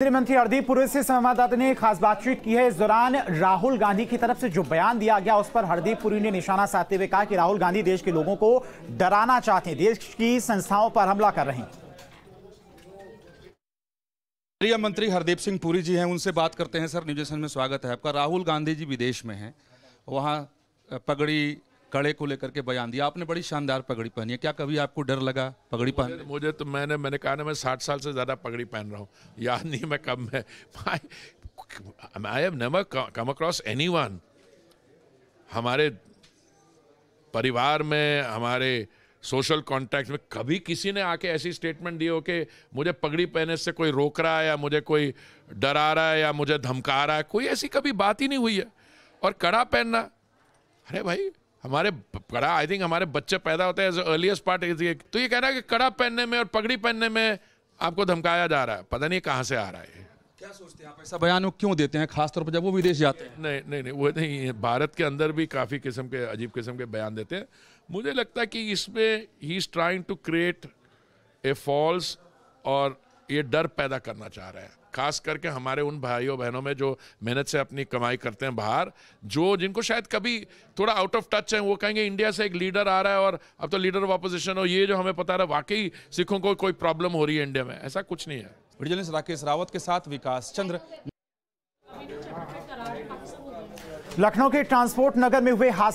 केंद्रीय मंत्री हरदीप पुरी से संवाददाता ने खास बातचीत की है इस दौरान राहुल गांधी की तरफ से जो बयान दिया गया उस पर हरदीप पुरी ने निशाना साधते हुए कहा कि राहुल गांधी देश के लोगों को डराना चाहते हैं देश की संस्थाओं पर हमला कर रहे हैं केंद्रीय मंत्री हरदीप सिंह पुरी जी हैं उनसे बात करते हैं सर न्यूजेशन में स्वागत है आपका राहुल गांधी जी विदेश में है वहां पगड़ी कड़े को लेकर के बयान दिया आपने बड़ी शानदार पगड़ी पहनी है क्या कभी आपको डर लगा पगड़ी पहन मुझे, तो मैंने मैंने कहा ना मैं साठ साल से ज़्यादा पगड़ी पहन रहा हूँ याद नहीं मैं कब मैं I have never come across any हमारे परिवार में हमारे सोशल कॉन्टैक्ट में कभी किसी ने आके ऐसी स्टेटमेंट दी हो कि मुझे पगड़ी पहने से कोई रोक रहा है या मुझे कोई डरा रहा है या मुझे धमका रहा है कोई ऐसी कभी बात ही नहीं हुई है और कड़ा पहनना अरे भाई हमारे कड़ा आई थिंक हमारे बच्चे पैदा होते हैं अर्लीस्ट पार्ट इज तो ये कह रहा है कि कड़ा पहनने में और पगड़ी पहनने में आपको धमकाया जा रहा है पता नहीं कहाँ से आ रहा है क्या सोचते हैं आप ऐसा बयान वो क्यों देते हैं खासतौर पर जब वो विदेश जाते हैं नहीं नहीं नहीं वो नहीं भारत के अंदर भी काफ़ी किस्म के अजीब किस्म के बयान देते हैं मुझे लगता है कि इसमें ही is trying to create a false और ये डर पैदा करना चाह रहा है खास करके हमारे उन भाइयों बहनों में जो मेहनत से अपनी कमाई करते हैं बाहर जो जिनको शायद कभी थोड़ा आउट ऑफ टच है वो कहेंगे इंडिया से एक लीडर आ रहा है और अब तो लीडर ऑफ अपोजिशन हो ये जो हमें पता रहा वाकई सिखों को कोई प्रॉब्लम हो रही है इंडिया में ऐसा कुछ नहीं है विजिलेंस राकेश रावत के साथ विकास चंद्र लखनऊ के ट्रांसपोर्ट नगर में हुए हादसे